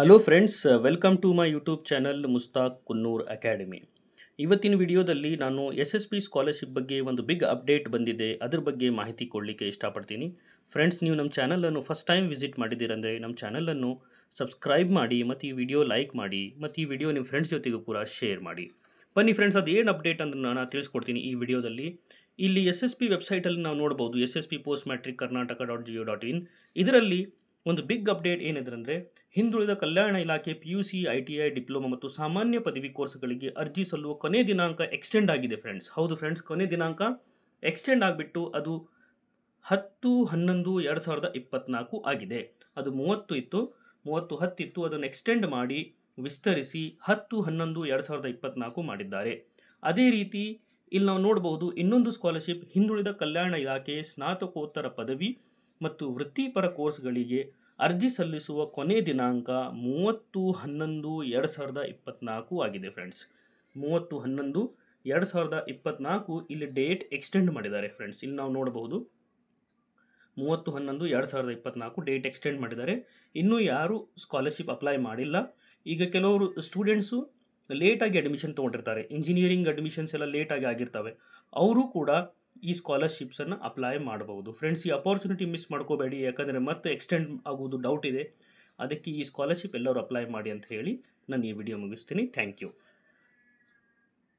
hello friends welcome to my YouTube channel Mushtaq Kunnur academy ಇವತ್ತಿನ ವಿಡಿಯೋದಲ್ಲಿ ನಾನು ಎಸ್ ಎಸ್ ಪಿ ಸ್ಕಾಲರ್ಶಿಪ್ ಬಗ್ಗೆ ಒಂದು ಬಿಗ್ ಅಪ್ಡೇಟ್ ಬಂದಿದೆ ಅದ್ರ ಬಗ್ಗೆ ಮಾಹಿತಿ ಕೊಡಲಿಕ್ಕೆ ಇಷ್ಟಪಡ್ತೀನಿ ಫ್ರೆಂಡ್ಸ್ ನೀವು ನಮ್ಮ ಚಾನಲನ್ನು ಫಸ್ಟ್ ಟೈಮ್ ವಿಸಿಟ್ ಮಾಡಿದ್ದೀರಂದರೆ ನಮ್ಮ ಚಾನಲನ್ನು ಸಬ್ಸ್ಕ್ರೈಬ್ ಮಾಡಿ ಮತ್ತು ಈ ವಿಡಿಯೋ ಲೈಕ್ ಮಾಡಿ ಮತ್ತು ಈ ವಿಡಿಯೋ ನಿಮ್ಮ ಫ್ರೆಂಡ್ಸ್ ಜೊತೆಗೂ ಕೂಡ ಶೇರ್ ಮಾಡಿ ಬನ್ನಿ ಫ್ರೆಂಡ್ಸ್ ಅದು ಏನು ಅಪ್ಡೇಟ್ ಅಂತ ನಾನು ತಿಳಿಸ್ಕೊಡ್ತೀನಿ ಈ ವಿಡಿಯೋದಲ್ಲಿ ಇಲ್ಲಿ ಎಸ್ ಎಸ್ ಪಿ ವೆಬ್ಸೈಟಲ್ಲಿ ನಾವು ನೋಡ್ಬೋದು S S P post matric Karnataka dot ಜಿಯೋ ಡಾಟ್ ಇನ್ ಇದರಲ್ಲಿ ಒಂದು ಬಿಗ್ ಅಪ್ಡೇಟ್ ಏನಿದೆ ಅಂದರೆ ಹಿಂದುಳಿದ ಕಲ್ಯಾಣ ಇಲಾಖೆ P U C I T I diploma ಮತ್ತು ಸಾಮಾನ್ಯ ಪದವಿ ಕೋರ್ಸ್ಗಳಿಗೆ ಅರ್ಜಿ ಸಲ್ಲುವ ಕೊನೆ ದಿನಾಂಕ ಎಕ್ಸ್ಟೆಂಡ್ ಆಗಿದೆ ಫ್ರೆಂಡ್ಸ್ ಹೌದು ಫ್ರೆಂಡ್ಸ್ ಕೊನೆ ದಿನಾಂಕ ಎಕ್ಸ್ಟೆಂಡ್ ಆಗಿಬಿಟ್ಟು ಅದು ಹತ್ತು ಹನ್ನೊಂದು ಎರಡು ಸಾವಿರದ ಇಪ್ಪತ್ತ್ನಾಲ್ಕು ಆಗಿದೆ ಅದು ಮೂವತ್ತು ಇತ್ತು ಮೂವತ್ತು ಹತ್ತಿತ್ತು ಅದನ್ನು ಎಕ್ಸ್ಟೆಂಡ್ ಮಾಡಿ ವಿಸ್ತರಿಸಿ ಹತ್ತು ಹನ್ನೊಂದು ಎರಡು ಸಾವಿರದ ಇಪ್ಪತ್ತ್ನಾಲ್ಕು ಮಾಡಿದ್ದಾರೆ ಅದೇ ರೀತಿ ಇಲ್ಲಿ ನಾವು ನೋಡಬಹುದು ಇನ್ನೊಂದು ಸ್ಕಾಲರ್ಶಿಪ್ ಹಿಂದುಳಿದ ಕಲ್ಯಾಣ ಇಲಾಖೆ ಸ್ನಾತಕೋತ್ತರ ಪದವಿ ಮತ್ತು ವೃತ್ತಿಪರ ಕೋರ್ಸ್ಗಳಿಗೆ ಅರ್ಜಿ ಸಲ್ಲಿಸುವ ಕೊನೆ ದಿನಾಂಕ ಮೂವತ್ತು ಹನ್ನೊಂದು ಎರಡು ಸಾವಿರದ ಇಪ್ಪತ್ತ್ನಾಲ್ಕು ಆಗಿದೆ ಫ್ರೆಂಡ್ಸ್ ಮೂವತ್ತು ಹನ್ನೊಂದು ಎರಡು ಸಾವಿರದ ಇಪ್ಪತ್ತ್ನಾಲ್ಕು ಇಲ್ಲಿ ಡೇಟ್ ಎಕ್ಸ್ಟೆಂಡ್ ಮಾಡಿದ್ದಾರೆ ಫ್ರೆಂಡ್ಸ್ ಇಲ್ಲಿ ನಾವು ನೋಡಬಹುದು ಮೂವತ್ತು ಹನ್ನೊಂದು ಎರಡು ಸಾವಿರದ ಇಪ್ಪತ್ತ್ನಾಲ್ಕು ಡೇಟ್ ಎಕ್ಸ್ಟೆಂಡ್ ಮಾಡಿದ್ದಾರೆ ಇನ್ನೂ ಯಾರೂ ಸ್ಕಾಲರ್ಶಿಪ್ ಅಪ್ಲೈ ಮಾಡಿಲ್ಲ ಈಗ ಕೆಲವರು ಸ್ಟೂಡೆಂಟ್ಸು ಲೇಟಾಗಿ ಅಡ್ಮಿಷನ್ ತೊಗೊಂಡಿರ್ತಾರೆ ಇಂಜಿನಿಯರಿಂಗ್ ಅಡ್ಮಿಷನ್ಸ್ ಎಲ್ಲ ಲೇಟಾಗಿ ಆಗಿರ್ತವೆ ಅವರು ಕೂಡ ಈ ಸ್ಕಾಲರ್ಶಿಪ್ಸನ್ನು ಅಪ್ಲೈ ಮಾಡಬಹುದು ಫ್ರೆಂಡ್ಸ್ ಈ ಅಪಾರ್ಚುನಿಟಿ ಮಿಸ್ ಮಾಡ್ಕೋಬೇಡಿ ಯಾಕಂದರೆ ಮತ್ತೆ ಎಕ್ಸ್ಟೆಂಡ್ ಆಗೋದು ಡೌಟ್ ಇದೆ ಅದಕ್ಕೆ ಈ ಸ್ಕಾಲರ್ಶಿಪ್ ಎಲ್ಲರೂ ಅಪ್ಲೈ ಮಾಡಿ ಅಂತ ಹೇಳಿ ನಾನು ಈ ವಿಡಿಯೋ ಮುಗಿಸ್ತೀನಿ ಥ್ಯಾಂಕ್ ಯು